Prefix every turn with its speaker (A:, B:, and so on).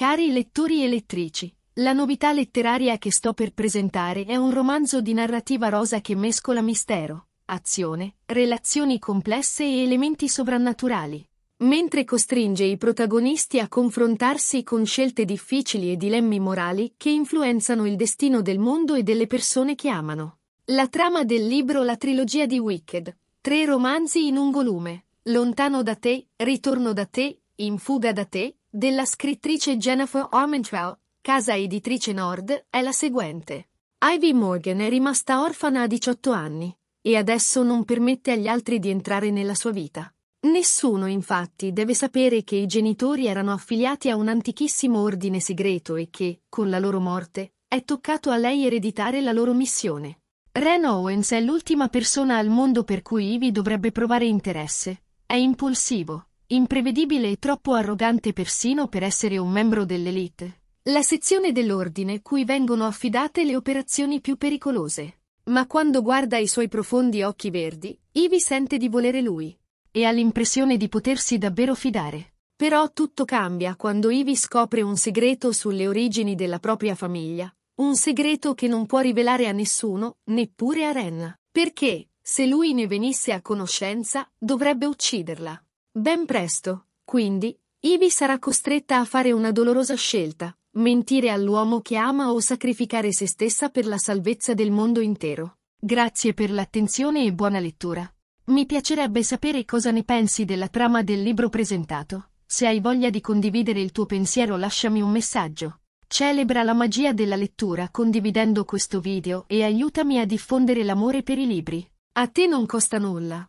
A: Cari lettori e lettrici, la novità letteraria che sto per presentare è un romanzo di narrativa rosa che mescola mistero, azione, relazioni complesse e elementi sovrannaturali. Mentre costringe i protagonisti a confrontarsi con scelte difficili e dilemmi morali che influenzano il destino del mondo e delle persone che amano. La trama del libro La trilogia di Wicked, tre romanzi in un volume, Lontano da te, Ritorno da te, In fuga da te della scrittrice Jennifer Armentrout, casa editrice Nord, è la seguente. Ivy Morgan è rimasta orfana a 18 anni e adesso non permette agli altri di entrare nella sua vita. Nessuno infatti deve sapere che i genitori erano affiliati a un antichissimo ordine segreto e che, con la loro morte, è toccato a lei ereditare la loro missione. Ren Owens è l'ultima persona al mondo per cui Ivy dovrebbe provare interesse. È impulsivo, imprevedibile e troppo arrogante persino per essere un membro dell'elite. La sezione dell'ordine cui vengono affidate le operazioni più pericolose. Ma quando guarda i suoi profondi occhi verdi, Ivi sente di volere lui. E ha l'impressione di potersi davvero fidare. Però tutto cambia quando Ivi scopre un segreto sulle origini della propria famiglia. Un segreto che non può rivelare a nessuno, neppure a Ren. Perché, se lui ne venisse a conoscenza, dovrebbe ucciderla. Ben presto, quindi, Ivy sarà costretta a fare una dolorosa scelta, mentire all'uomo che ama o sacrificare se stessa per la salvezza del mondo intero. Grazie per l'attenzione e buona lettura. Mi piacerebbe sapere cosa ne pensi della trama del libro presentato. Se hai voglia di condividere il tuo pensiero lasciami un messaggio. Celebra la magia della lettura condividendo questo video e aiutami a diffondere l'amore per i libri. A te non costa nulla,